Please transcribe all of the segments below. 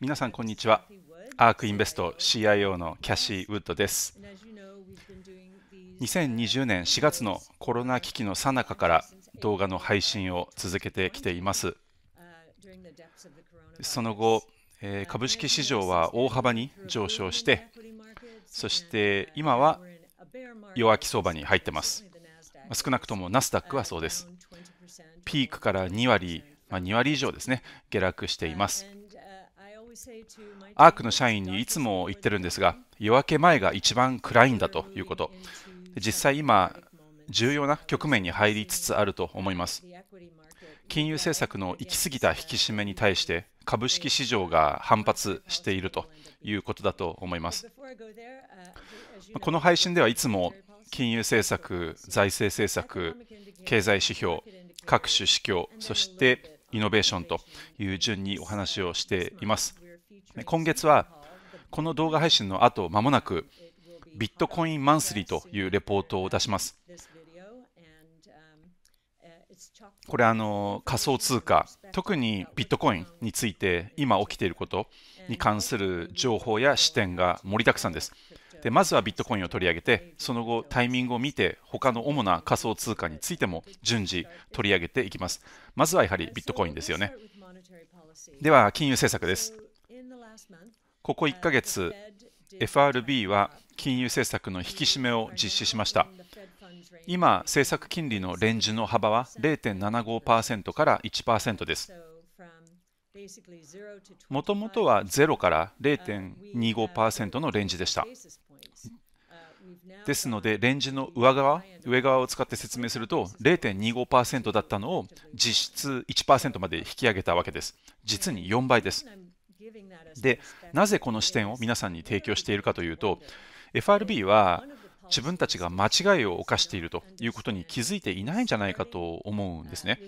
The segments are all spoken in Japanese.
皆さん、こんにちは。アークインベスト CIO のキャシー・ウッドです。2020年4月のコロナ危機の最中から動画の配信を続けてきています。その後、株式市場は大幅に上昇して、そして今は弱気相場に入ってます。少なくともナスダックはそうです。ピークから2割ま2割以上ですね下落していますアークの社員にいつも言ってるんですが夜明け前が一番暗いんだということ実際今重要な局面に入りつつあると思います金融政策の行き過ぎた引き締めに対して株式市場が反発しているということだと思いますこの配信ではいつも金融政策財政政策経済指標各種指標そしてイノベーションという順にお話をしています。今月はこの動画配信の後、まもなくビットコインマンスリーというレポートを出します。これあの仮想通貨特にビットコインについて今起きていることに関する情報や視点が盛りだくさんですでまずはビットコインを取り上げてその後タイミングを見て他の主な仮想通貨についても順次取り上げていきますまずはやはりビットコインですよねでは金融政策ですここ1ヶ月 FRB は金融政策の引き締めを実施しました今政策金利のレンジの幅は0.75%から1%ですもともとは0から0.25%のレンジでしたですので、レンジの上側、上側を使って説明すると、0.25%だったのを実質1%まで引き上げたわけです。実に4倍です。で、なぜこの視点を皆さんに提供しているかというと、FRB は自分たちが間違いを犯しているということに気づいていないんじゃないかと思うんですね。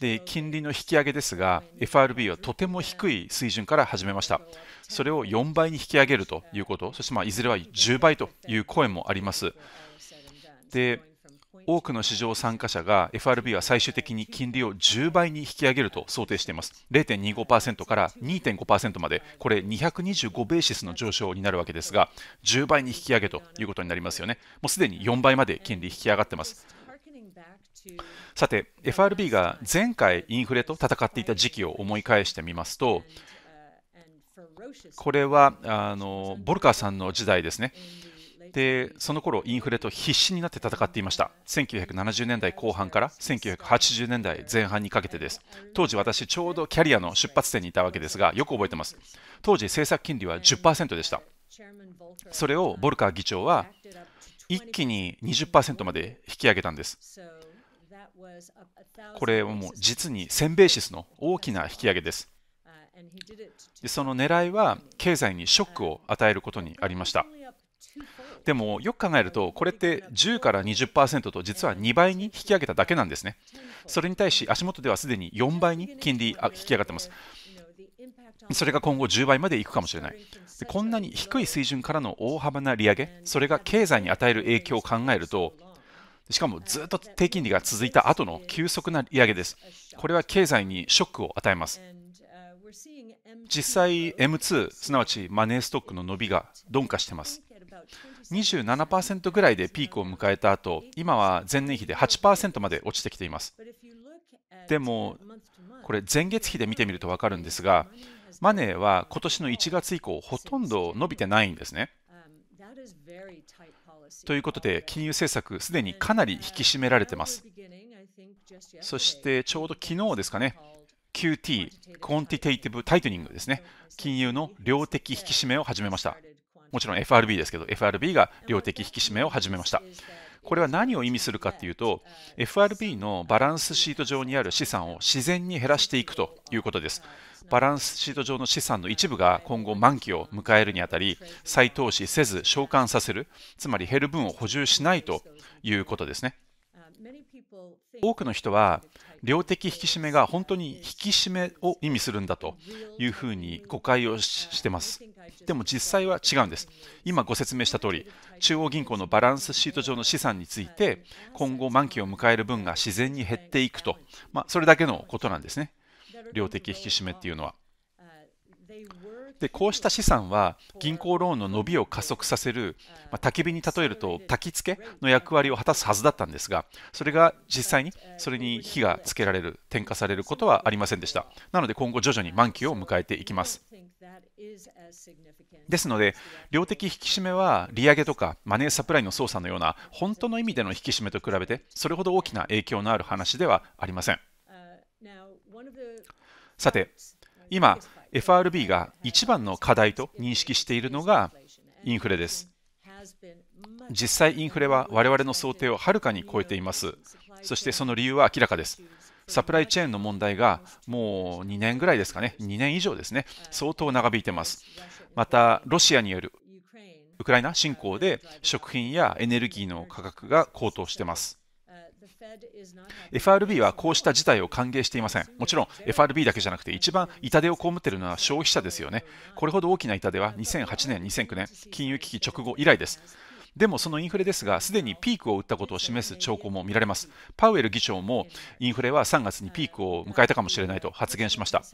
で金利の引き上げですが FRB はとても低い水準から始めましたそれを4倍に引き上げるということそしてまあいずれは10倍という声もありますで多くの市場参加者が FRB は最終的に金利を10倍に引き上げると想定しています0.25%から2.5%までこれ225ベーシスの上昇になるわけですが10倍に引き上げということになりますよねもうすでに4倍まで金利引き上がってますさて FRB が前回インフレと戦っていた時期を思い返してみますとこれはあのボルカーさんの時代ですねでその頃インフレと必死になって戦っていました1970年代後半から1980年代前半にかけてです当時私ちょうどキャリアの出発点にいたわけですがよく覚えてます当時政策金利は10%でしたそれをボルカー議長は一気に20%まで引き上げたんですこれはもう実に1000ベーシスの大きな引き上げです。でその狙いは経済にショックを与えることにありました。でもよく考えるとこれって10から20%と実は2倍に引き上げただけなんですね。それに対し足元ではすでに4倍に金利引き上がってます。それが今後10倍までいくかもしれないで。こんなに低い水準からの大幅な利上げ、それが経済に与える影響を考えると、しかもずっと低金利が続いた後の急速な利上げです。これは経済にショックを与えます。実際 M2 すなわちマネーストックの伸びが鈍化してます27%ぐらいでピークを迎えた後今は前年比で8%まで落ちてきていますでもこれ前月比で見てみると分かるんですがマネーは今年の1月以降ほとんど伸びてないんですねということで、金融政策、すでにかなり引き締められてます。そして、ちょうど昨日ですかね、QT、クォンティテイティブ・タイトニングですね、金融の量的引き締めを始めました。もちろん FRB ですけど、FRB が量的引き締めを始めました。これは何を意味するかっていうと FRB のバランスシート上にある資産を自然に減らしていくということですバランスシート上の資産の一部が今後満期を迎えるにあたり再投資せず償還させるつまり減る分を補充しないということですね多くの人は量的引き締めが本当に引き締めを意味するんだというふうに誤解をしてますでも実際は違うんです今ご説明した通り中央銀行のバランスシート上の資産について今後満期を迎える分が自然に減っていくと、まあ、それだけのことなんですね量的引き締めっていうのはでこうした資産は銀行ローンの伸びを加速させる、まあ、焚き火に例えると焚き付けの役割を果たすはずだったんですがそれが実際にそれに火がつけられる転嫁されることはありませんでしたなので今後徐々に満期を迎えていきますですので量的引き締めは利上げとかマネーサプライの操作のような本当の意味での引き締めと比べてそれほど大きな影響のある話ではありませんさて今 FRB が一番の課題と認識しているのがインフレです。実際インフレは我々の想定をはるかに超えています。そしてその理由は明らかです。サプライチェーンの問題がもう2年ぐらいですかね、2年以上ですね、相当長引いてます。また、ロシアによるウクライナ侵攻で食品やエネルギーの価格が高騰してます。FRB はこうした事態を歓迎していません。もちろん FRB だけじゃなくて一番痛手を被っているのは消費者ですよね。これほど大きな痛手は2008年、2009年、金融危機直後以来です。でもそのインフレですが、すでにピークを打ったことを示す兆候も見られます。パウエル議長もインフレは3月にピークを迎えたかもしれないと発言しました。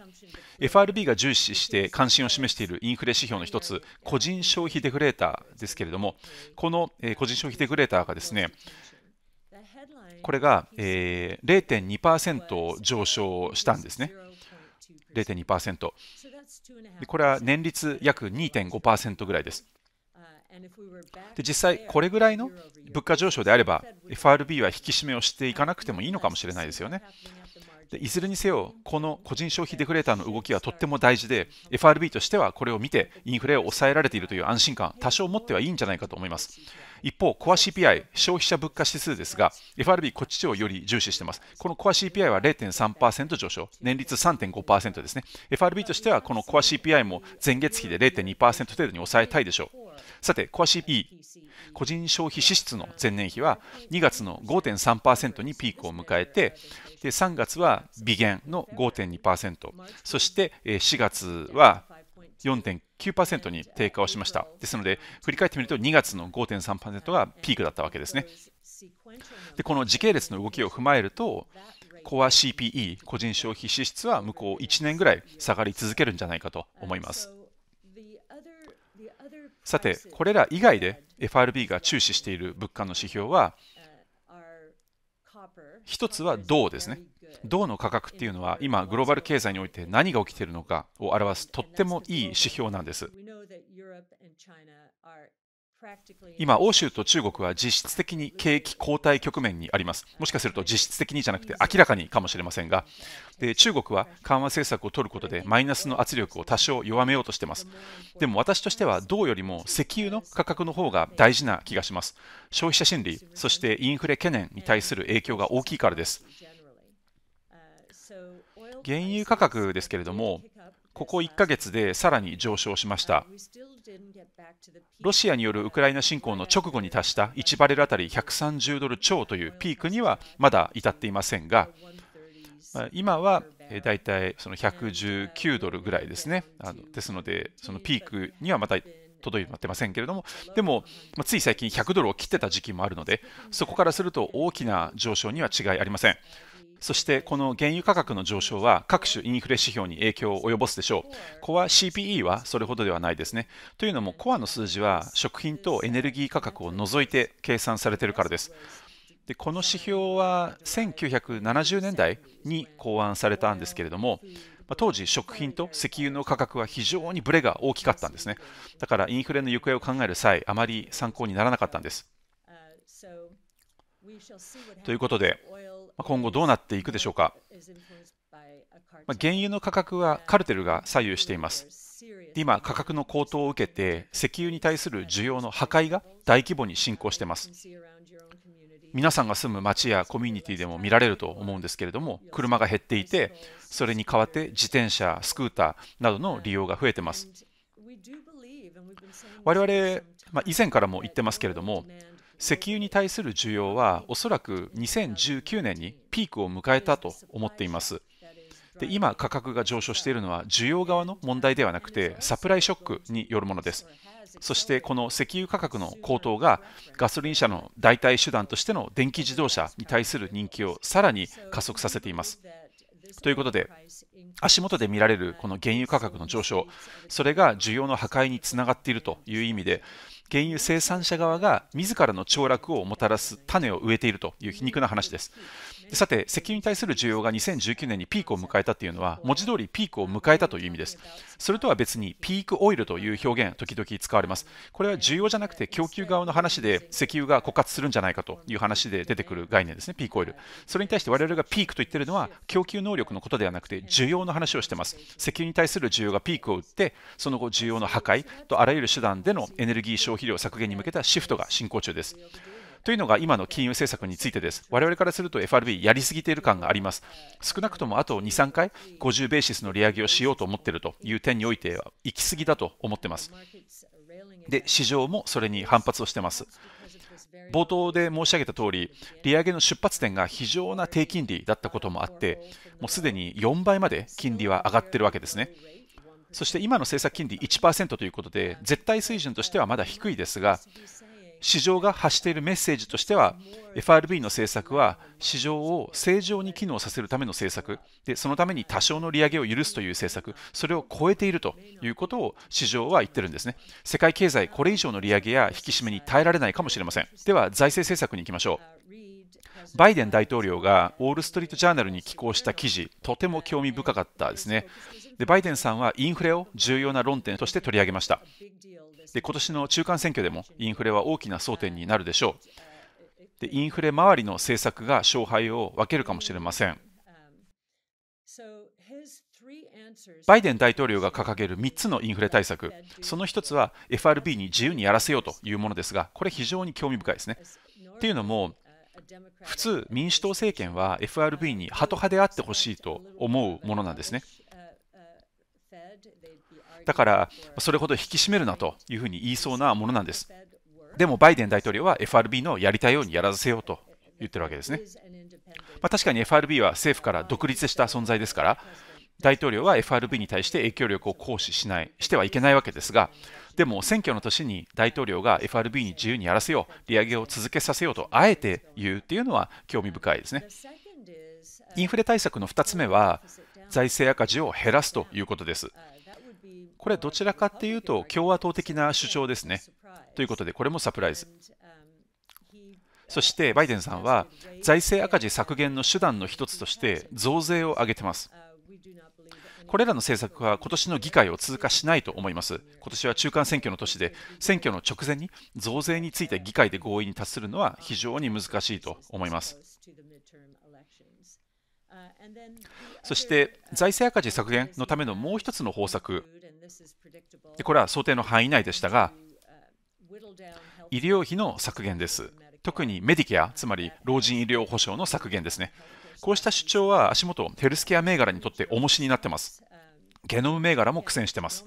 FRB が重視して関心を示しているインフレ指標の一つ、個人消費デフレーターですけれども、この個人消費デフレーターがですね、これが、えー、0.2%上昇したんですね。0.2%でこれは年率約2.5%ぐらいです。で実際、これぐらいの物価上昇であれば、FRB は引き締めをしていかなくてもいいのかもしれないですよね。でいずれにせよ、この個人消費デフレーターの動きはとっても大事で、FRB としてはこれを見て、インフレを抑えられているという安心感、多少持ってはいいんじゃないかと思います。一方、コア CPI、消費者物価指数ですが、FRB、こっちをより重視しています。このコア CPI は0.3%上昇、年率3.5%ですね。FRB としては、このコア CPI も前月比で0.2%程度に抑えたいでしょう。さて、コア CPE、個人消費支出の前年比は2月の5.3%にピークを迎えて、で3月は微減の5.2%、そして4月は4.9%に低下をしました。ですので、振り返ってみると2月の5.3%がピークだったわけですね。で、この時系列の動きを踏まえると、コア CPE、個人消費支出は向こう1年ぐらい下がり続けるんじゃないかと思います。さて、これら以外で FRB が注視している物価の指標は、1つは銅ですね。銅の価格っていうのは今グローバル経済において何が起きているのかを表すとってもいい指標なんです今欧州と中国は実質的に景気後退局面にありますもしかすると実質的にじゃなくて明らかにかもしれませんがで中国は緩和政策を取ることでマイナスの圧力を多少弱めようとしてますでも私としては銅よりも石油の価格の方が大事な気がします消費者心理そしてインフレ懸念に対する影響が大きいからです原油価格ですけれども、ここ1ヶ月でさらに上昇しました。ロシアによるウクライナ侵攻の直後に達した1バレルあたり130ドル超というピークにはまだ至っていませんが、今はだいたいその119ドルぐらいですね。あのですので、そのピークにはまた届いてませんけれども、でも、つい最近100ドルを切ってた時期もあるので、そこからすると大きな上昇には違いありません。そしてこの原油価格の上昇は各種インフレ指標に影響を及ぼすでしょう。コア CPE はそれほどではないですね。というのもコアの数字は食品とエネルギー価格を除いて計算されているからです。でこの指標は1970年代に考案されたんですけれども、ま当時食品と石油の価格は非常にブレが大きかったんですねだからインフレの行方を考える際あまり参考にならなかったんですということで今後どうなっていくでしょうか。ま原油の価格はカルテルが左右しています。今、価格の高騰を受けて、石油に対する需要の破壊が大規模に進行しています。皆さんが住む町やコミュニティでも見られると思うんですけれども、車が減っていて、それに代わって自転車、スクーターなどの利用が増えています。我々、まあ、以前からも言ってますけれども、石油に対する需要はおそらく2019年にピークを迎えたと思っていますで今価格が上昇しているのは需要側の問題ではなくてサプライショックによるものですそしてこの石油価格の高騰がガソリン車の代替手段としての電気自動車に対する人気をさらに加速させていますということで、足元で見られるこの原油価格の上昇、それが需要の破壊につながっているという意味で、原油生産者側が自らの凋落をもたらす種を植えているという皮肉な話です。さて石油に対する需要が2019年にピークを迎えたというのは文字通りピークを迎えたという意味ですそれとは別にピークオイルという表現時々使われますこれは需要じゃなくて供給側の話で石油が枯渇するんじゃないかという話で出てくる概念ですねピークオイルそれに対して我々がピークと言っているのは供給能力のことではなくて需要の話をしてます石油に対する需要がピークを打ってその後需要の破壊とあらゆる手段でのエネルギー消費量削減に向けたシフトが進行中ですというのが今の金融政策についてです。我々からすると FRB やりすぎている感があります。少なくともあと2、3回50ベーシスの利上げをしようと思っているという点においては行き過ぎだと思っています。で、市場もそれに反発をしています。冒頭で申し上げた通り、利上げの出発点が非常な低金利だったこともあって、もうすでに4倍まで金利は上がっているわけですね。そして今の政策金利1%ということで、絶対水準としてはまだ低いですが、市場が発しているメッセージとしては FRB の政策は市場を正常に機能させるための政策でそのために多少の利上げを許すという政策それを超えているということを市場は言ってるんですね世界経済これ以上の利上げや引き締めに耐えられないかもしれませんでは財政政策に行きましょうバイデン大統領がウォール・ストリート・ジャーナルに寄稿した記事、とても興味深かったですね。でバイデンさんはインフレを重要な論点として取り上げましたで今年の中間選挙でもインフレは大きな争点になるでしょうでインフレ周りの政策が勝敗を分けるかもしれませんバイデン大統領が掲げる3つのインフレ対策、その1つは FRB に自由にやらせようというものですが、これ非常に興味深いですね。というのも、普通、民主党政権は FRB にハト派であってほしいと思うものなんですね。だからそれほど引き締めるなというふうに言いそうなものなんですでもバイデン大統領は FRB のやりたいようにやらせようと言ってるわけですね、まあ、確かに FRB は政府から独立した存在ですから大統領は FRB に対して影響力を行使しないしてはいけないわけですがでも選挙の年に大統領が FRB に自由にやらせよう利上げを続けさせようとあえて言うっていうのは興味深いですねインフレ対策の2つ目は財政赤字を減らすということですこれはどちらかっていうと共和党的な主張ですね。ということで、これもサプライズ。そしてバイデンさんは財政赤字削減の手段の一つとして増税を挙げてます。これらの政策は今年の議会を通過しないと思います。今年は中間選挙の年で、選挙の直前に増税について議会で合意に達するのは非常に難しいと思います。そして財政赤字削減のためのもう一つの方策でこれは想定の範囲内でしたが、医療費の削減です。特にメディケア、つまり老人医療保障の削減ですね。こうした主張は足元、ヘルスケア銘柄にとって重しになってます。ゲノム銘柄も苦戦してます。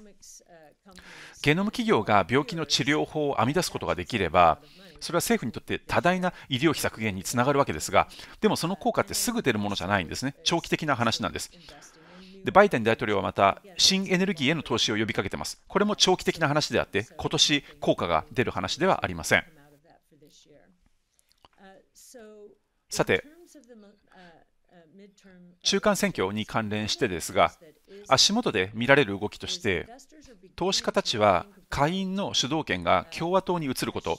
ゲノム企業が病気の治療法を編み出すことができれば、それは政府にとって多大な医療費削減につながるわけですが、でもその効果ってすぐ出るものじゃないんですね。長期的な話なんです。でバイデン大統領はまた新エネルギーへの投資を呼びかけています。これも長期的な話であって、今年効果が出る話ではありません。さて、中間選挙に関連してですが、足元で見られる動きとして、投資家たちは下院の主導権が共和党に移ること、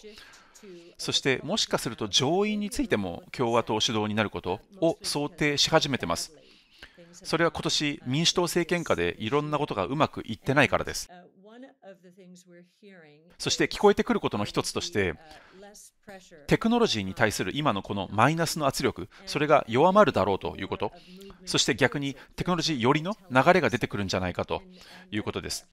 そしてもしかすると上院についても共和党主導になることを想定し始めてます。それは今年民主党政権下でいろんなことがうまくいってないからですそして聞こえてくることの一つとしてテクノロジーに対する今のこのマイナスの圧力それが弱まるだろうということそして逆にテクノロジー寄りの流れが出てくるんじゃないかということです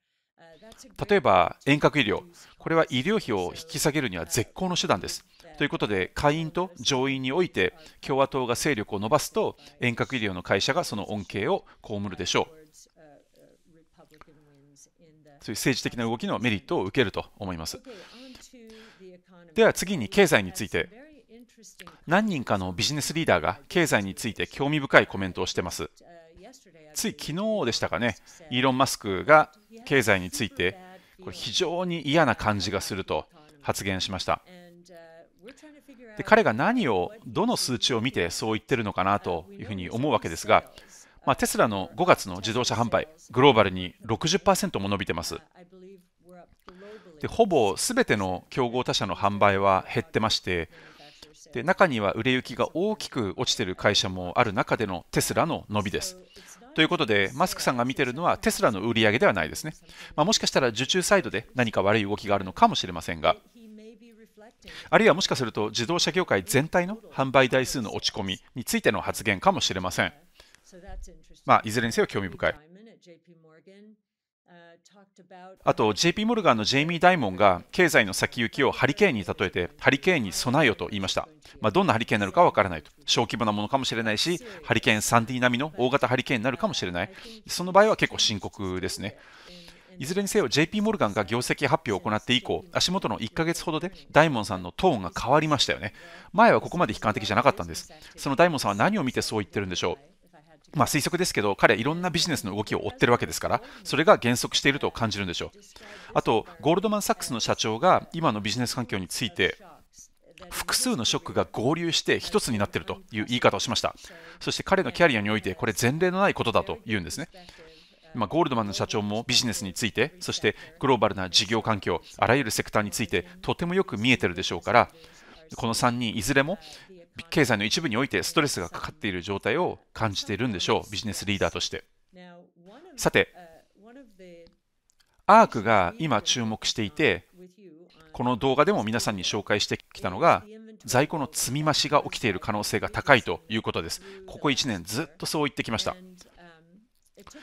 例えば遠隔医療これは医療費を引き下げるには絶好の手段ですということで、下院と上院において共和党が勢力を伸ばすと、遠隔医療の会社がその恩恵を被るでしょう。そういう政治的な動きのメリットを受けると思います。では次に経済について。何人かのビジネスリーダーが経済について興味深いコメントをしてます。つい昨日でしたかね、イーロン・マスクが経済についてこれ非常に嫌な感じがすると発言しました。で彼が何をどの数値を見てそう言ってるのかなというふうに思うわけですが、まあ、テスラの5月の自動車販売グローバルに60%も伸びてますでほぼ全ての競合他社の販売は減ってましてで中には売れ行きが大きく落ちてる会社もある中でのテスラの伸びですということで、マスクさんが見てるのはテスラの売り上げではないですね。まあ、もしかしたら受注サイドで何か悪い動きがあるのかもしれませんが、あるいはもしかすると自動車業界全体の販売台数の落ち込みについての発言かもしれません。まあ、いずれにせよ興味深い。あと JP モルガンのジェイミー・ダイモンが経済の先行きをハリケーンに例えてハリケーンに備えよと言いました、まあ、どんなハリケーンなのかわからないと小規模なものかもしれないしハリケーンサンディ並みの大型ハリケーンになるかもしれないその場合は結構深刻ですねいずれにせよ JP モルガンが業績発表を行って以降、足元の1ヶ月ほどでダイモンさんのトーンが変わりましたよね。前はここまで悲観的じゃなかったんです。そのダイモンさんは何を見てそう言ってるんでしょうまあ、推測ですけど彼はいろんなビジネスの動きを追ってるわけですからそれが減速していると感じるんでしょうあとゴールドマン・サックスの社長が今のビジネス環境について複数のショックが合流して一つになっているという言い方をしましたそして彼のキャリアにおいてこれ前例のないことだと言うんですねまあ、ゴールドマンの社長もビジネスについてそしてグローバルな事業環境あらゆるセクターについてとてもよく見えてるでしょうからこの3人いずれも経済の一部においてストレスがかかっている状態を感じているんでしょうビジネスリーダーとしてさてアークが今注目していてこの動画でも皆さんに紹介してきたのが在庫の積み増しが起きている可能性が高いということですここ1年ずっとそう言ってきました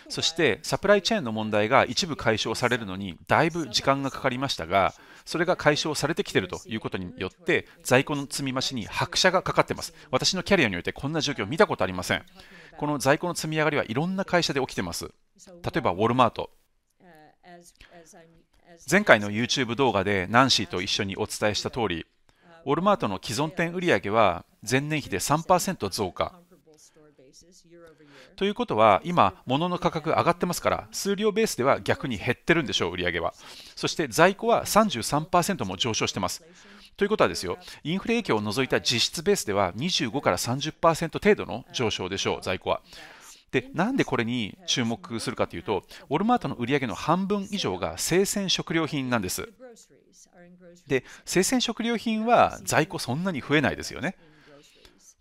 そしてサプライチェーンの問題が一部解消されるのにだいぶ時間がかかりましたがそれが解消されてきているということによって在庫の積み増しに拍車がかかっています私のキャリアにおいてこんな状況を見たことありませんこの在庫の積み上がりはいろんな会社で起きています例えばウォルマート前回の YouTube 動画でナンシーと一緒にお伝えした通りウォルマートの既存店売上は前年比で3%増加ということは今物の価格上がってますから数量ベースでは逆に減ってるんでしょう売上はそして在庫は33%も上昇してますということはですよインフレ影響を除いた実質ベースでは25から30%程度の上昇でしょう在庫はでなんでこれに注目するかというとウォルマートの売上の半分以上が生鮮食料品なんですで生鮮食料品は在庫そんなに増えないですよね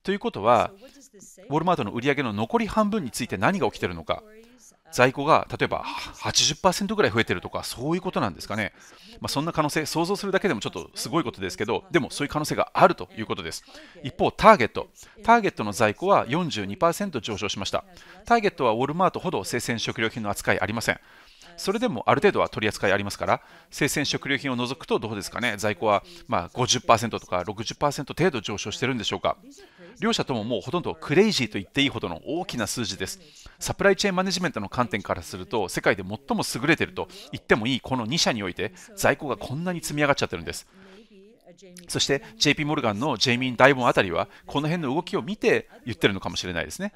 ということはウォルマートの売り上げの残り半分について何が起きてるのか在庫が例えば80%ぐらい増えてるとかそういうことなんですかね、まあ、そんな可能性想像するだけでもちょっとすごいことですけどでもそういう可能性があるということです一方ターゲットターゲットの在庫は42%上昇しましたターゲットはウォルマートほど生鮮食料品の扱いありませんそれでもある程度は取り扱いありますから、生鮮食料品を除くとどうですかね、在庫はま50%とか60%程度上昇してるんでしょうか。両者とももうほとんどクレイジーと言っていいほどの大きな数字です。サプライチェーンマネジメントの観点からすると、世界で最も優れていると言ってもいいこの2社において、在庫がこんなに積み上がっちゃってるんです。そして JP モルガンのジェイミン・ダイボンあたりは、この辺の動きを見て言ってるのかもしれないですね。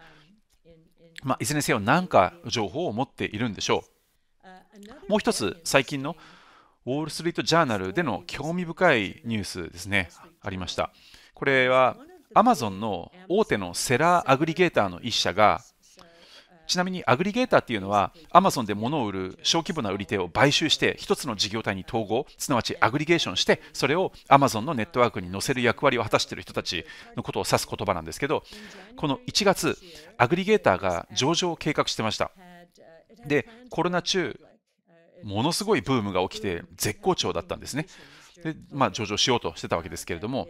まあ、いずれにせよ何か情報を持っているんでしょう。もう一つ、最近のウォール・ストリート・ジャーナルでの興味深いニュースですね、ありました。これは、アマゾンの大手のセラーアグリゲーターの1社が、ちなみにアグリゲーターっていうのは、アマゾンで物を売る小規模な売り手を買収して、一つの事業体に統合、すなわちアグリゲーションして、それをアマゾンのネットワークに載せる役割を果たしている人たちのことを指す言葉なんですけど、この1月、アグリゲーターが上場を計画してました。で、コロナ中、ものすごいブームが起きて絶好調だったんですね。で、まあ、上場しようとしてたわけですけれども、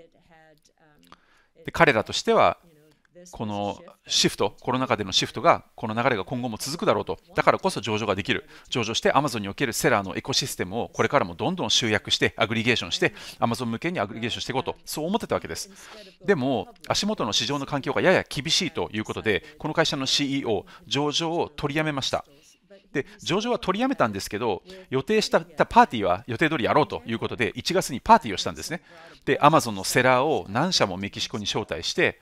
で彼らとしては、このシフト、コロナ禍でのシフトが、この流れが今後も続くだろうと、だからこそ上場ができる、上場して Amazon におけるセラーのエコシステムをこれからもどんどん集約して、アグリゲーションして、Amazon 向けにアグリゲーションしていこうと、そう思ってたわけです。でも、足元の市場の環境がやや厳しいということで、この会社の CEO、上場を取りやめました。で上場は取りやめたんですけど予定したパーティーは予定通りやろうということで1月にパーティーをしたんですねでアマゾンのセラーを何社もメキシコに招待して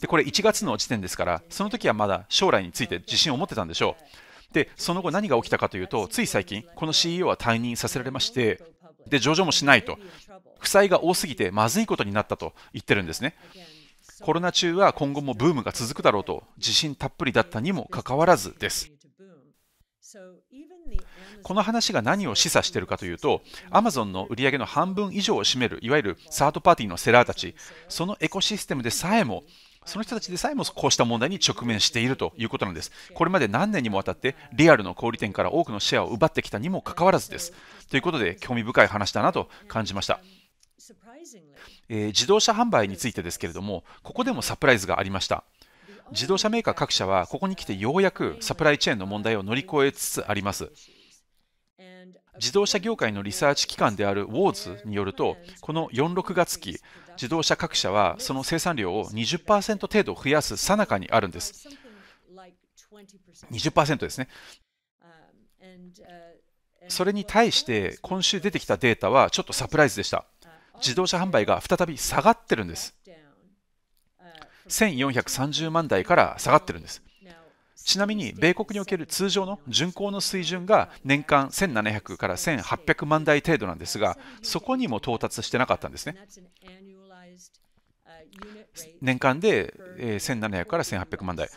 でこれ1月の時点ですからその時はまだ将来について自信を持ってたんでしょうでその後何が起きたかというとつい最近この CEO は退任させられましてで上場もしないと負債が多すぎてまずいことになったと言ってるんですねコロナ中は今後もブームが続くだろうと自信たっぷりだったにもかかわらずですこの話が何を示唆しているかというと、Amazon の売り上げの半分以上を占める、いわゆるサードパーティーのセラーたち、そのエコシステムでさえも、その人たちでさえもこうした問題に直面しているということなんです。これまで何年にもわたってリアルの小売店から多くのシェアを奪ってきたにもかかわらずです。ということで興味深い話だなと感じました。えー、自動車販売についてですけれども、ここでもサプライズがありました。自動車メーカー各社はここに来てようやくサプライチェーンの問題を乗り越えつつあります自動車業界のリサーチ機関であるウォーズによるとこの46月期自動車各社はその生産量を20%程度増やすさなかにあるんです20%ですねそれに対して今週出てきたデータはちょっとサプライズでした自動車販売が再び下がってるんです1430万台から下がってるんですちなみに米国における通常の巡航の水準が年間1700から1800万台程度なんですがそこにも到達してなかったんですね年間で1700から1800万台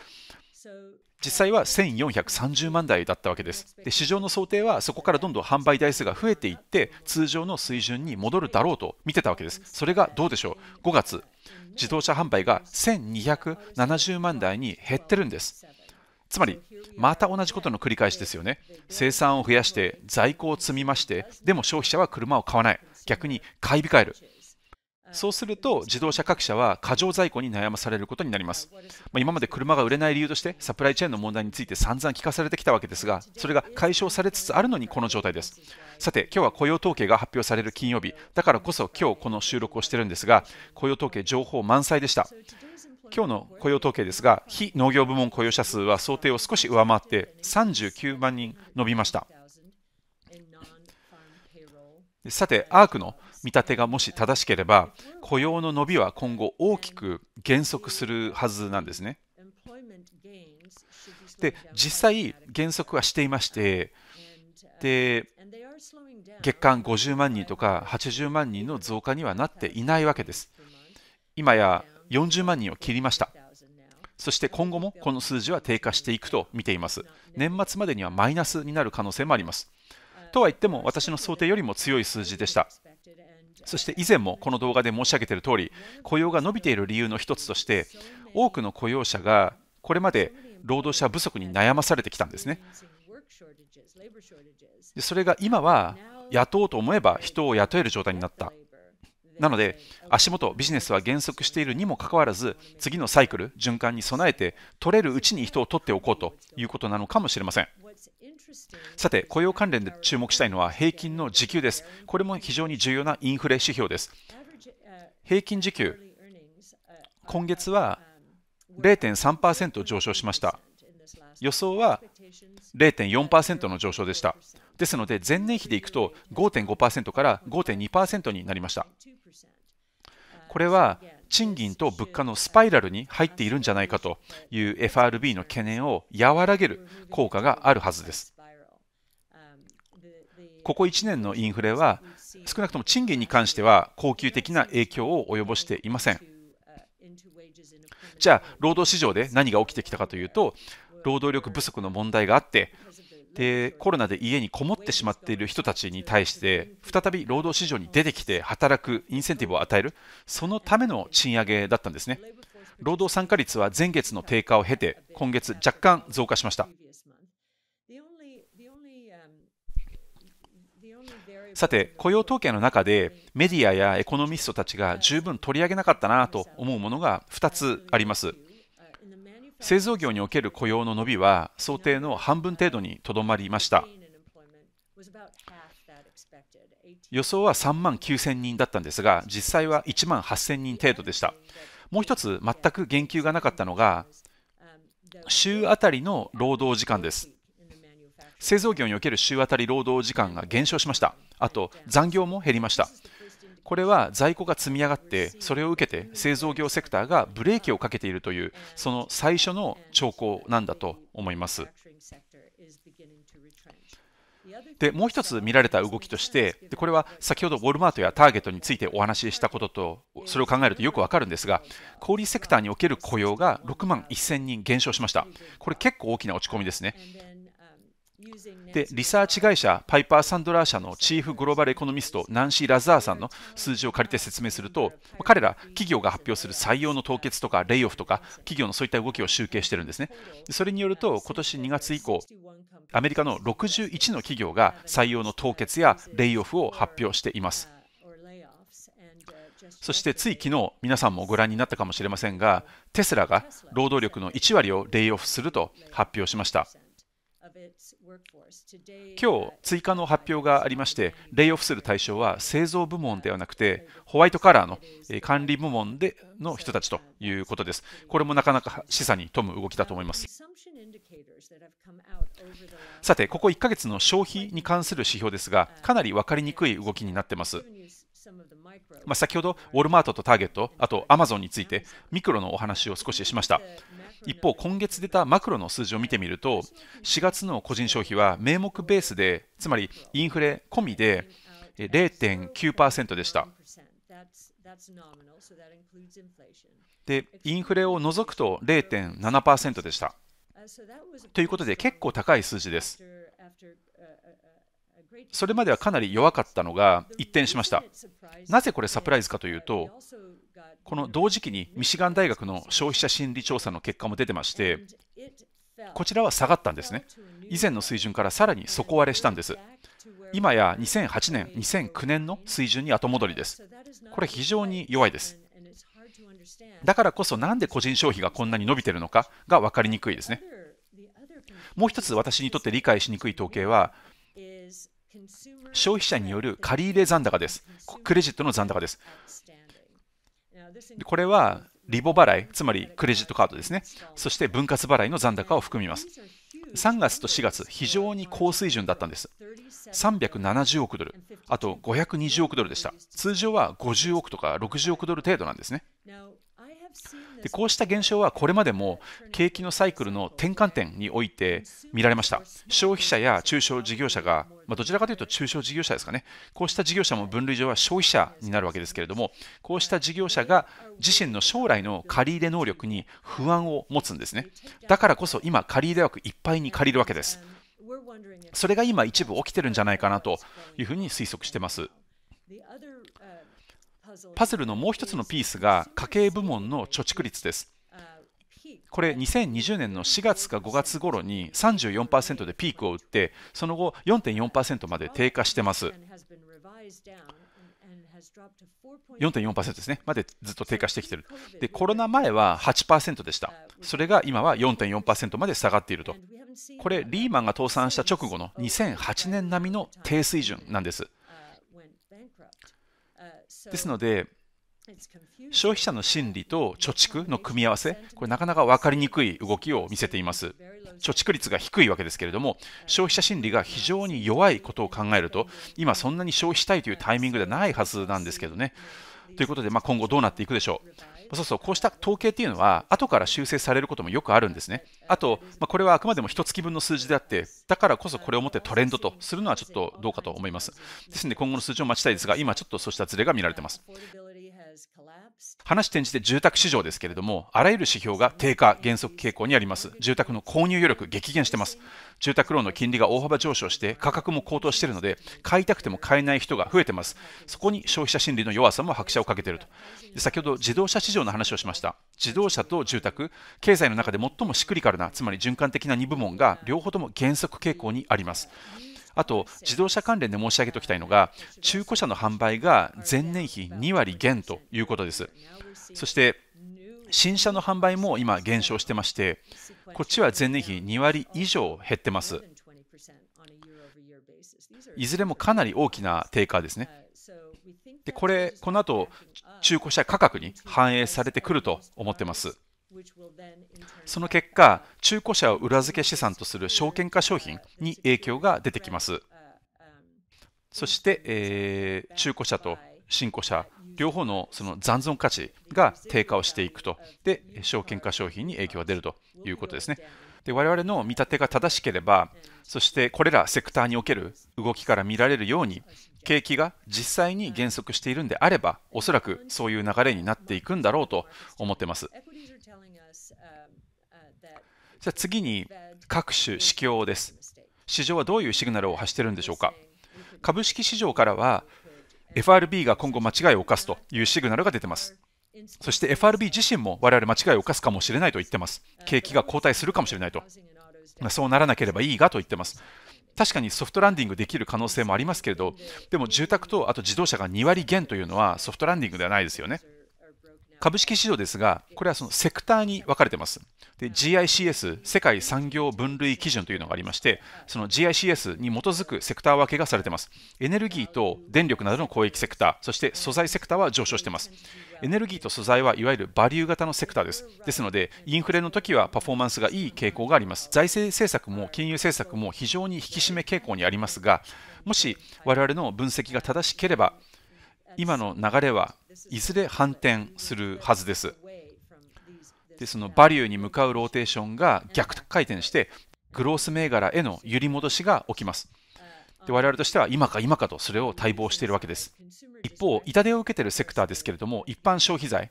実際は1430万台だったわけですで市場の想定はそこからどんどん販売台数が増えていって通常の水準に戻るだろうと見てたわけですそれがどうでしょう5月自動車販売が1270万台に減ってるんですつまりまた同じことの繰り返しですよね生産を増やして在庫を積みましてでも消費者は車を買わない逆に買い控えるそうすると自動車各社は過剰在庫に悩まされることになります、まあ、今まで車が売れない理由としてサプライチェーンの問題について散々聞かされてきたわけですがそれが解消されつつあるのにこの状態ですさて今日は雇用統計が発表される金曜日だからこそ今日この収録をしてるんですが雇用統計情報満載でした今日の雇用統計ですが非農業部門雇用者数は想定を少し上回って39万人伸びましたさて、アークの見立てがもし正しければ雇用の伸びは今後大きく減速するはずなんですね。で実際減速はしていましてで月間50万人とか80万人の増加にはなっていないわけです。今や40万人を切りました。そして今後もこの数字は低下していくと見ています。年末までにはマイナスになる可能性もあります。とは言っても私の想定よりも強い数字でした。そして以前もこの動画で申し上げている通り雇用が伸びている理由の一つとして多くの雇用者がこれまで労働者不足に悩まされてきたんですねそれが今は雇おうと思えば人を雇える状態になったなので足元ビジネスは減速しているにもかかわらず次のサイクル循環に備えて取れるうちに人を取っておこうということなのかもしれませんさて、雇用関連で注目したいのは平均の時給です。これも非常に重要なインフレ指標です。平均時給、今月は0.3%上昇しました。予想は0.4%の上昇でした。ですので、前年比でいくと5.5%から5.2%になりました。これは賃金と物価のスパイラルに入っているんじゃないかという FRB の懸念を和らげる効果があるはずです。ここ1年のインフレは少なくとも賃金に関しては恒久的な影響を及ぼしていません。じゃあ労働市場で何が起きてきたかというと労働力不足の問題があってでコロナで家にこもってしまっている人たちに対して再び労働市場に出てきて働くインセンティブを与えるそのための賃上げだったんですね労働参加率は前月の低下を経て今月若干増加しましたさて、雇用統計の中でメディアやエコノミストたちが十分取り上げなかったなと思うものが2つあります。製造業における雇用の伸びは想定の半分程度にとどまりました。予想は3万9000人だったんですが、実際は1万8000人程度でした。もう一つ、全く言及がなかったのが、週あたりの労働時間です。製造業における週当たり労働時間が減少しましたあと残業も減りましたこれは在庫が積み上がってそれを受けて製造業セクターがブレーキをかけているというその最初の兆候なんだと思いますでもう一つ見られた動きとしてでこれは先ほどウォルマートやターゲットについてお話ししたこととそれを考えるとよくわかるんですが小売セクターにおける雇用が6万1000人減少しましたこれ結構大きな落ち込みですねでリサーチ会社パイパー・サンドラー社のチーフグローバルエコノミストナンシー・ラザーさんの数字を借りて説明すると彼ら企業が発表する採用の凍結とかレイオフとか企業のそういった動きを集計してるんですねそれによると今年2月以降アメリカの61の企業が採用の凍結やレイオフを発表していますそしてつい昨日皆さんもご覧になったかもしれませんがテスラが労働力の1割をレイオフすると発表しました今日追加の発表がありましてレイオフする対象は製造部門ではなくてホワイトカラーの管理部門での人たちということですこれもなかなか示唆に富む動きだと思いますさてここ1ヶ月の消費に関する指標ですがかなり分かりにくい動きになってますまあ、先ほど、ウォルマートとターゲット、あとアマゾンについて、ミクロのお話を少ししました。一方、今月出たマクロの数字を見てみると、4月の個人消費は名目ベースで、つまりインフレ込みで0.9%でした。で、インフレを除くと0.7%でした。ということで、結構高い数字です。それまではかなり弱かったのが一転しましたなぜこれサプライズかというとこの同時期にミシガン大学の消費者心理調査の結果も出てましてこちらは下がったんですね以前の水準からさらに底割れしたんです今や2008年2009年の水準に後戻りですこれ非常に弱いですだからこそなんで個人消費がこんなに伸びてるのかが分かりにくいですねもう一つ私にとって理解しにくい統計は消費者による借入残高です。クレジットの残高です。これはリボ払い、つまりクレジットカードですね。そして分割払いの残高を含みます。3月と4月、非常に高水準だったんです。370億ドル、あと520億ドルでした。通常は50億とか60億ドル程度なんですね。でこうした現象はこれまでも景気のサイクルの転換点において見られました消費者や中小事業者が、まあ、どちらかというと中小事業者ですかねこうした事業者も分類上は消費者になるわけですけれどもこうした事業者が自身の将来の借り入れ能力に不安を持つんですねだからこそ今借り入れ枠いっぱいに借りるわけですそれが今一部起きてるんじゃないかなというふうに推測してますパズルのもう一つのピースが家計部門の貯蓄率です。これ2020年の4月か5月頃に34%でピークを打ってその後4.4%まで低下してます4.4%ですねまでずっと低下してきてるでコロナ前は8%でしたそれが今は4.4%まで下がっているとこれリーマンが倒産した直後の2008年並みの低水準なんですですので、消費者の心理と貯蓄の組み合わせ、これなかなか分かりにくい動きを見せています。貯蓄率が低いわけですけれども、消費者心理が非常に弱いことを考えると、今そんなに消費したいというタイミングではないはずなんですけどね。ということで、まあ、今後どうなっていくでしょう。そうそう、こうした統計っていうのは、後から修正されることもよくあるんですね。あと、まあ、これはあくまでも1月分の数字であって、だからこそこれをもってトレンドとするのはちょっとどうかと思います。ですので、今後の数字を待ちたいですが、今ちょっとそうしたズレが見られてます。話転じて住宅市場ですけれども、あらゆる指標が低下、減速傾向にあります。住宅の購入余力激減してます。住宅ローンの金利が大幅上昇して、価格も高騰しているので、買いたくても買えない人が増えてます。そこに消費者心理の弱さも拍車をかけていると。で先ほど自動車市場の話をしました。自動車と住宅、経済の中で最もシクリカルな、つまり循環的な2部門が両方とも減速傾向にあります。あと、自動車関連で申し上げておきたいのが、中古車の販売が前年比2割減ということです。そして、新車の販売も今減少してまして、こっちは前年比2割以上減ってます。いずれもかなり大きな低下ですね。でこれ、この後中古車価格に反映されてくると思ってます。その結果、中古車を裏付け資産とする証券化商品に影響が出てきます。そして、えー、中古車と新古車、両方のその残存価値が低下をしていくと、で証券化商品に影響が出るということですね。で我々の見立てが正しければ、そしてこれらセクターにおける動きから見られるように、景気が実際に減速しているんであれば、おそらくそういう流れになっていくんだろうと思ってます。じゃあ次に各種市況です。市場はどういうシグナルを発してるんでしょうか。株式市場からは FRB が今後間違いを犯すというシグナルが出てます。そして FRB 自身も我々間違いを犯すかもしれないと言ってます。景気が後退するかもしれないと。そうならなければいいがと言ってます。確かにソフトランディングできる可能性もありますけれど、でも住宅とあと自動車が2割減というのはソフトランディングではないですよね。株式市場ですが、これはそのセクターに分かれてます。GICS、世界産業分類基準というのがありまして、その GICS に基づくセクター分けがされてます。エネルギーと電力などの交易セクター、そして素材セクターは上昇してます。エネルギーと素材はいわゆるバリュー型のセクターです。ですので、インフレの時はパフォーマンスがいい傾向があります。財政政策も金融政策も非常に引き締め傾向にありますが、もし我々の分析が正しければ、今の流れはいずれ反転するはずです。でそのバリューに向かうローテーションが逆回転してグロース銘柄への揺り戻しが起きます。で我々としては今か今かとそれを待望しているわけです。一方、痛手を受けているセクターですけれども、一般消費財、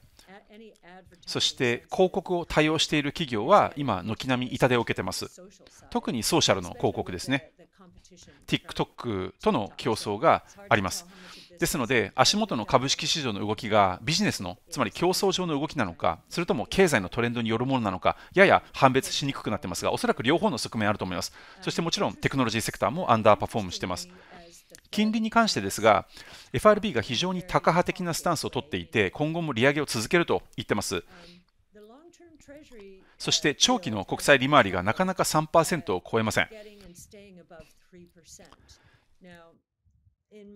そして広告を多用している企業は今、軒並み痛手を受けています。特にソーシャルの広告ですね。TikTok との競争があります。ですので足元の株式市場の動きがビジネスのつまり競争上の動きなのかそれとも経済のトレンドによるものなのかやや判別しにくくなってますがおそらく両方の側面あると思いますそしてもちろんテクノロジーセクターもアンダーパフォームしてます金利に関してですが FRB が非常にカ派的なスタンスをとっていて今後も利上げを続けると言ってますそして長期の国債利回りがなかなか3%を超えません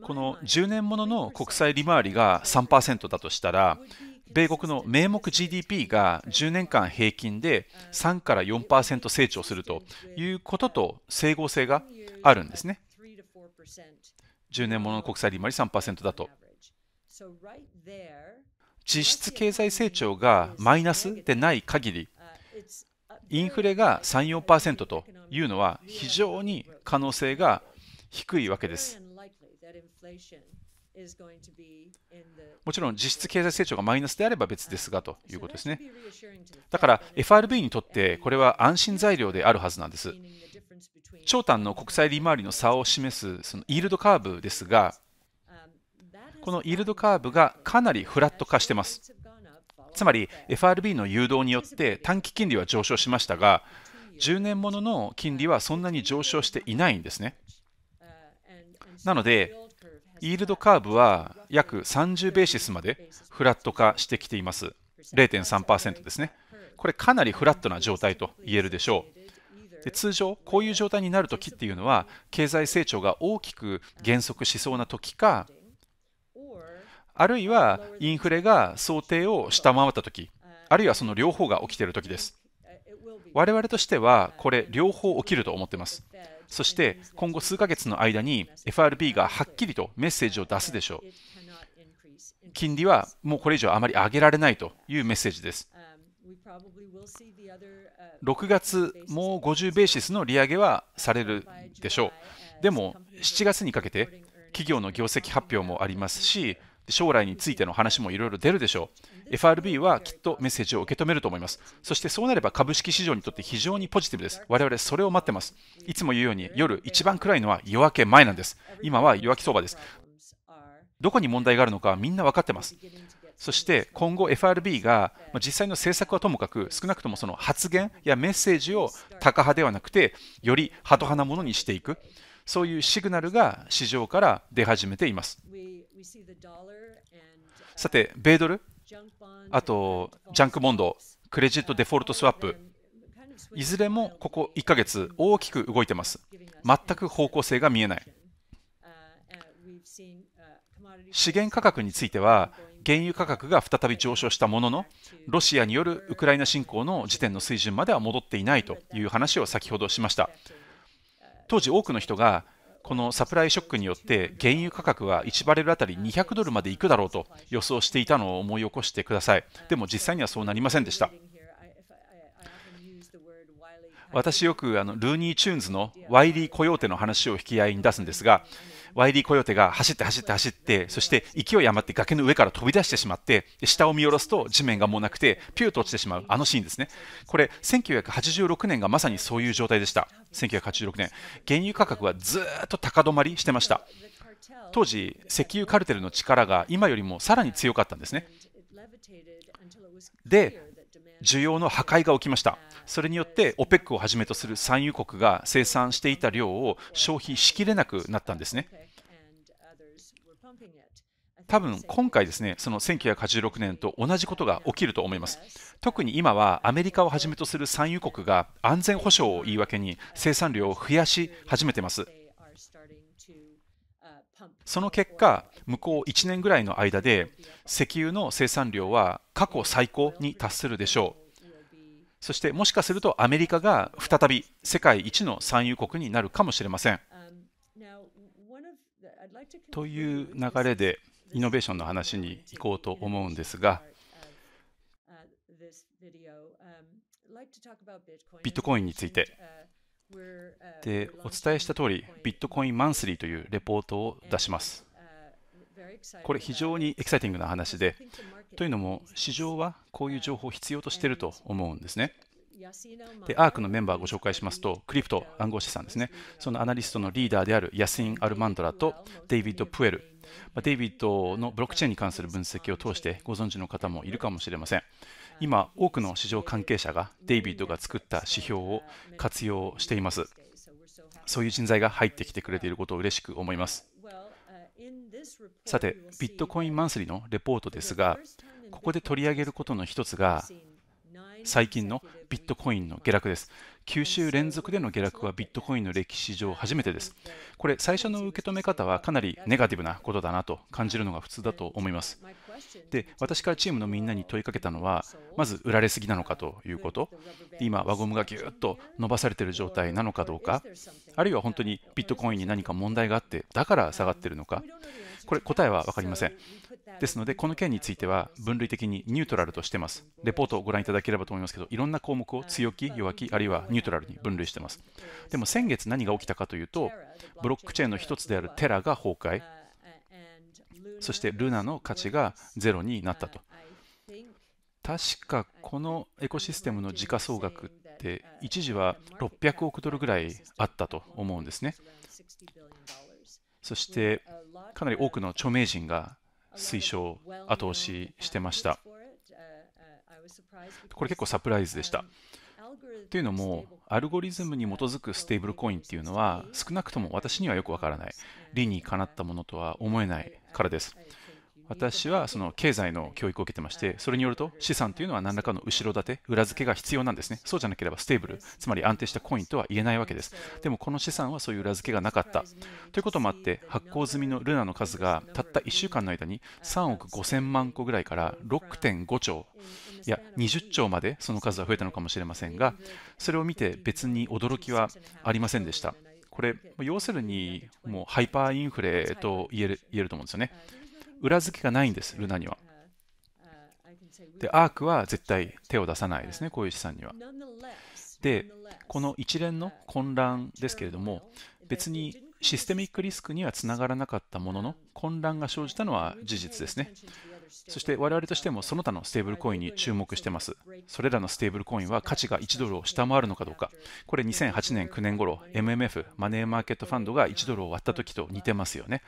この10年ものの国債利回りが3%だとしたら、米国の名目 GDP が10年間平均で3から4%成長するということと整合性があるんですね。10年ものの国債利回り3%だと。実質経済成長がマイナスでない限り、インフレが3、4%というのは非常に可能性が低いわけです。もちろん実質経済成長がマイナスであれば別ですがということですね。だから FRB にとってこれは安心材料であるはずなんです。長短の国債利回りの差を示すそのイールドカーブですが、このイールドカーブがかなりフラット化してます。つまり FRB の誘導によって短期金利は上昇しましたが、10年ものの金利はそんなに上昇していないんですね。なので、イールドカーブは約30ベーシスまでフラット化してきています。0.3%ですね。これかなりフラットな状態と言えるでしょう。で通常、こういう状態になるときっていうのは、経済成長が大きく減速しそうなときか、あるいはインフレが想定を下回ったとき、あるいはその両方が起きているときです。我々としては、これ、両方起きると思ってます。そして今後数ヶ月の間に FRB がはっきりとメッセージを出すでしょう。金利はもうこれ以上あまり上げられないというメッセージです。6月、もう50ベーシスの利上げはされるでしょう。でも、7月にかけて企業の業績発表もありますし、将来についての話もいろいろ出るでしょう。FRB はきっとメッセージを受け止めると思います。そしてそうなれば株式市場にとって非常にポジティブです。我々それを待ってます。いつも言うように夜一番暗いのは夜明け前なんです。今は夜明け相場です。どこに問題があるのかみんな分かってます。そして今後 FRB が実際の政策はともかく少なくともその発言やメッセージをタカ派ではなくてよりハト派なものにしていくそういうシグナルが市場から出始めています。さて、米ドル、あとジャンクボンド、クレジットデフォルトスワップ、いずれもここ1ヶ月大きく動いてます。全く方向性が見えない。資源価格については、原油価格が再び上昇したものの、ロシアによるウクライナ侵攻の時点の水準までは戻っていないという話を先ほどしました。当時多くの人がこのサプライショックによって原油価格は1バレルあたり200ドルまでいくだろうと予想していたのを思い起こしてくださいでも実際にはそうなりませんでした私よくあのルーニー・チューンズのワイリー・コヨーテの話を引き合いに出すんですがリー・コヨテが走って走って走って、そして勢い余って崖の上から飛び出してしまって、下を見下ろすと地面がもうなくて、ピューと落ちてしまう、あのシーンですね。これ、1986年がまさにそういう状態でした。1986年。原油価格はずっと高止まりしてました。当時、石油カルテルの力が今よりもさらに強かったんですね。で、需要の破壊が起きましたそれによって OPEC をはじめとする産油国が生産していた量を消費しきれなくなったんですね多分今回ですねその1986年と同じことが起きると思います特に今はアメリカをはじめとする産油国が安全保障を言い訳に生産量を増やし始めてますその結果、向こう1年ぐらいの間で、石油の生産量は過去最高に達するでしょう。そしてもしかするとアメリカが再び世界一の産油国になるかもしれません。という流れでイノベーションの話に行こうと思うんですがビットコインについてでお伝えした通り、ビットコインマンスリーというレポートを出します。これ非常にエキサイティングな話で、というのも市場はこういう情報を必要としていると思うんですね。で、アークのメンバーをご紹介しますと、クリプト暗号資産ですね、そのアナリストのリーダーであるヤスイン・アルマンドラとデイビッド・プエル、デイビッドのブロックチェーンに関する分析を通してご存知の方もいるかもしれません。今多くの市場関係者がデイビッドが作った指標を活用していますそういう人材が入ってきてくれていることを嬉しく思いますさてビットコインマンスリーのレポートですがここで取り上げることの一つが最近のビットコインの下落です。9週連続での下落はビットコインの歴史上初めてです。これ、最初の受け止め方はかなりネガティブなことだなと感じるのが普通だと思います。で、私からチームのみんなに問いかけたのは、まず売られすぎなのかということ、今、輪ゴムがぎゅっと伸ばされている状態なのかどうか、あるいは本当にビットコインに何か問題があって、だから下がっているのか、これ、答えは分かりません。ですので、この件については分類的にニュートラルとしてます。レポートをご覧いただければと思いますけど、いろんな項目を強気、弱気、あるいはニュートラルに分類してます。でも先月何が起きたかというと、ブロックチェーンの一つであるテラが崩壊、そしてルナの価値がゼロになったと。確かこのエコシステムの時価総額って一時は600億ドルぐらいあったと思うんですね。そしてかなり多くの著名人が推奨、後押ししてました。これ結構サプライズでした。というのも、アルゴリズムに基づくステーブルコインっていうのは、少なくとも私にはよくわからない、理にかなったものとは思えないからです。私はその経済の教育を受けてまして、それによると資産というのは何らかの後ろ盾、裏付けが必要なんですね。そうじゃなければステーブル、つまり安定したコインとは言えないわけです。でもこの資産はそういう裏付けがなかった。ということもあって、発行済みのルナの数がたった1週間の間に3億5000万個ぐらいから6.5兆、いや20兆までその数は増えたのかもしれませんが、それを見て別に驚きはありませんでした。これ、要するにもうハイパーインフレと言える言えると思うんですよね。裏付けがないんです、ルナには。で、アークは絶対手を出さないですね、こういう資産には。で、この一連の混乱ですけれども、別にシステミックリスクにはつながらなかったものの、混乱が生じたのは事実ですね。そして我々としてもその他のステーブルコインに注目してます。それらのステーブルコインは価値が1ドルを下回るのかどうか。これ2008年、9年頃、MMF、マネーマーケットファンドが1ドルを割った時と似てますよね。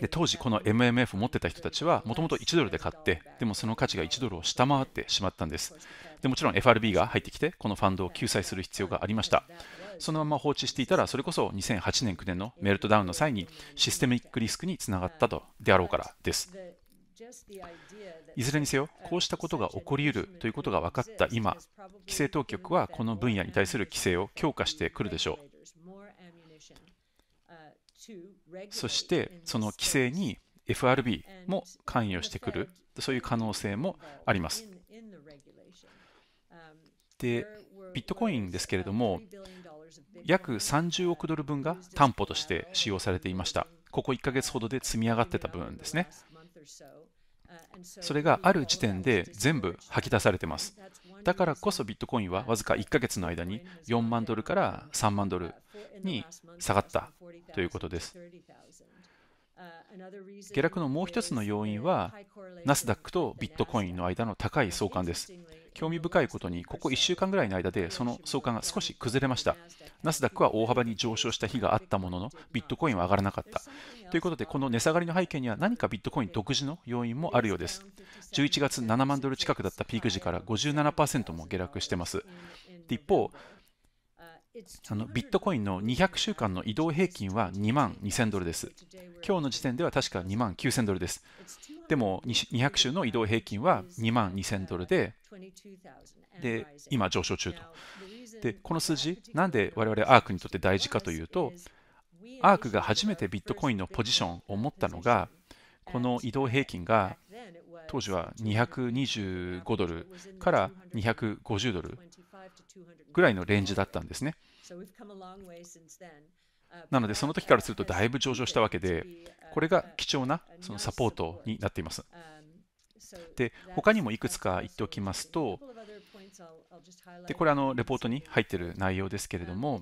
で当時この MMF を持ってた人たちはもともと1ドルで買ってでもその価値が1ドルを下回ってしまったんですでもちろん FRB が入ってきてこのファンドを救済する必要がありましたそのまま放置していたらそれこそ2008年9年のメルトダウンの際にシステミックリスクにつながったとであろうからですいずれにせよ、こうしたことが起こりうるということが分かった今、規制当局はこの分野に対する規制を強化してくるでしょう。そしてその規制に FRB も関与してくる、そういう可能性もあります。で、ビットコインですけれども、約30億ドル分が担保として使用されていました。ここ1ヶ月ほどで積み上がってた分ですね。それがある時点で全部吐き出されてます。だからこそビットコインはわずか1ヶ月の間に4万ドルから3万ドルに下がったということです。下落のもう一つの要因は、ナスダックとビットコインの間の高い相関です。興味深いことに、ここ1週間ぐらいの間で、その相関が少し崩れました。ナスダックは大幅に上昇した日があったものの、ビットコインは上がらなかった。ということで、この値下がりの背景には何かビットコイン独自の要因もあるようです。11月7万ドル近くだったピーク時から57%も下落してます。一方、のビットコインの200週間の移動平均は2万2000ドルです。今日の時点では確か2万9000ドルです。でも200週の移動平均は2万2000ドルで、で今上昇中と。で、この数字、なんで我々アークにとって大事かというと、アークが初めてビットコインのポジションを持ったのが、この移動平均が当時は225ドルから250ドルぐらいのレンジだったんですね。なので、その時からするとだいぶ上昇したわけで、これが貴重なそのサポートになっています。で、他にもいくつか言っておきますと、でこれあのレポートに入っている内容ですけれども、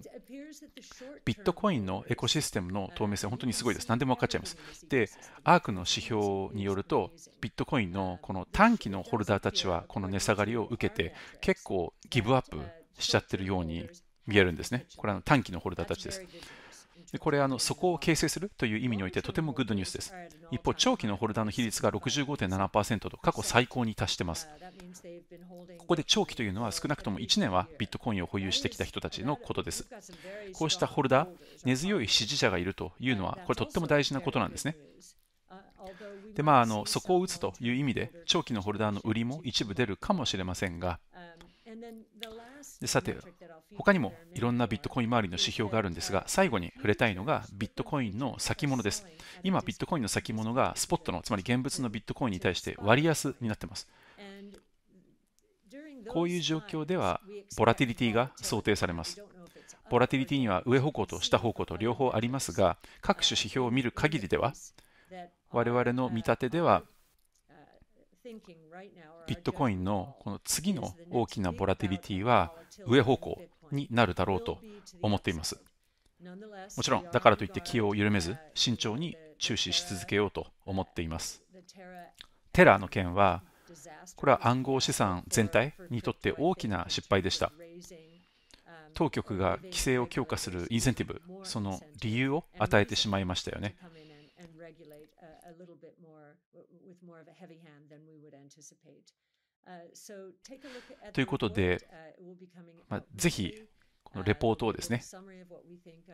ビットコインのエコシステムの透明性、本当にすごいです。何でも分かっちゃいます。で、アークの指標によると、ビットコインのこの短期のホルダーたちは、この値下がりを受けて、結構ギブアップしちゃってるように見えるんですね。これは短期のホルダーたちです。これあの、そこを形成するという意味においてとてもグッドニュースです。一方、長期のホルダーの比率が65.7%と過去最高に達しています。ここで長期というのは少なくとも1年はビットコインを保有してきた人たちのことです。こうしたホルダー、根強い支持者がいるというのは、これとっても大事なことなんですね。でまあ、あのそこを打つという意味で長期のホルダーの売りも一部出るかもしれませんがでさて、他にもいろんなビットコイン周りの指標があるんですが、最後に触れたいのがビットコインの先物です。今、ビットコインの先物がスポットの、つまり現物のビットコインに対して割安になっています。こういう状況では、ボラティリティが想定されます。ボラティリティには上方向と下方向と両方ありますが、各種指標を見る限りでは、我々の見立てでは、ビットコインのこの次の大きなボラティリティは上方向になるだろうと思っています。もちろん、だからといって気を緩めず、慎重に注視し続けようと思っています。テラの件は、これは暗号資産全体にとって大きな失敗でした。当局が規制を強化するインセンティブ、その理由を与えてしまいましたよね。regulate a, a little bit more with more of a heavy hand than we would anticipate. ということで、まあ、ぜひこのレポートをですね、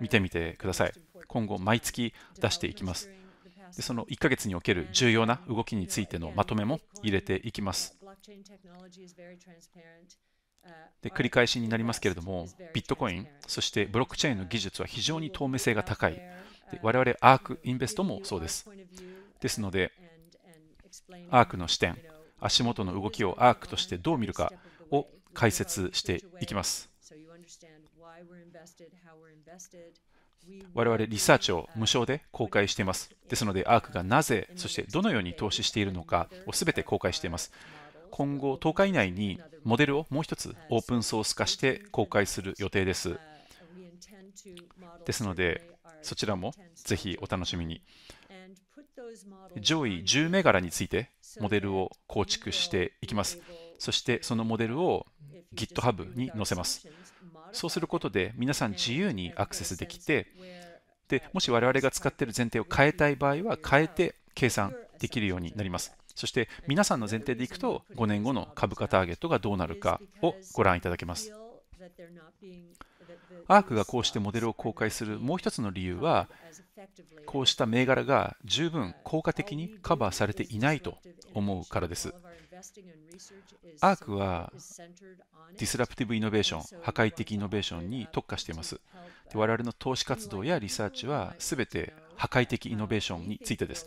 見てみてください。今後、毎月出していきます。でその1ヶ月における重要な動きについてのまとめも入れていきます。で繰り返しになりますけれども、ビットコイン、そしてブロックチェーンの技術は非常に透明性が高い。我々アークインベストもそうですですのでアークの視点足元の動きをアークとしてどう見るかを解説していきます我々リサーチを無償で公開していますですのでアークがなぜそしてどのように投資しているのかを全て公開しています今後10日以内にモデルをもう一つオープンソース化して公開する予定ですですのでそちらもぜひお楽しみに。上位10銘柄についてモデルを構築していきます。そしてそのモデルを GitHub に載せます。そうすることで皆さん自由にアクセスできて、でもし我々が使っている前提を変えたい場合は変えて計算できるようになります。そして皆さんの前提でいくと5年後の株価ターゲットがどうなるかをご覧いただけます。アークがこうしてモデルを公開するもう一つの理由は、こうした銘柄が十分効果的にカバーされていないと思うからです。アークはディスラプティブイノベーション、破壊的イノベーションに特化しています。で我々の投資活動やリサーチは全て破壊的イノベーションについてです。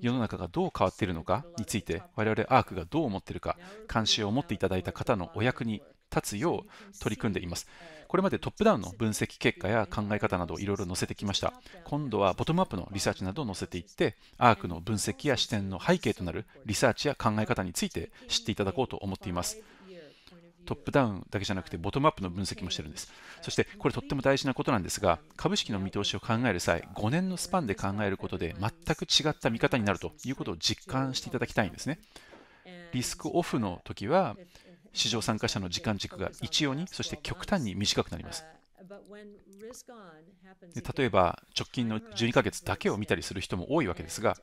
世の中がどう変わっているのかについて、我々アークがどう思っているか、関心を持っていただいた方のお役に立つよう取り組んでいます。これまでトップダウンの分析結果や考え方などいろいろ載せてきました今度はボトムアップのリサーチなどを載せていってアークの分析や視点の背景となるリサーチや考え方について知っていただこうと思っていますトップダウンだけじゃなくてボトムアップの分析もしてるんですそしてこれとっても大事なことなんですが株式の見通しを考える際5年のスパンで考えることで全く違った見方になるということを実感していただきたいんですねリスクオフの時は市場参加者の時間軸が一様にそして極端に短くなります例えば直近の12ヶ月だけを見たりする人も多いわけですが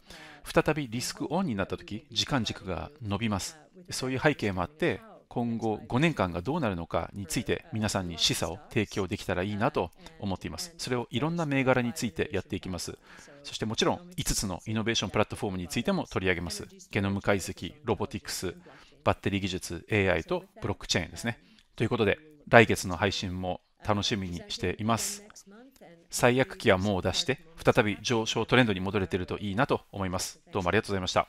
再びリスクオンになった時時間軸が伸びますそういう背景もあって今後5年間がどうなるのかについて皆さんに示唆を提供できたらいいなと思っていますそれをいろんな銘柄についてやっていきますそしてもちろん5つのイノベーションプラットフォームについても取り上げますゲノム解析ロボティクスバッテリー技術、AI とブロックチェーンですね。ということで、来月の配信も楽しみにしています。最悪期はもう出して、再び上昇トレンドに戻れているといいなと思います。どうもありがとうございました。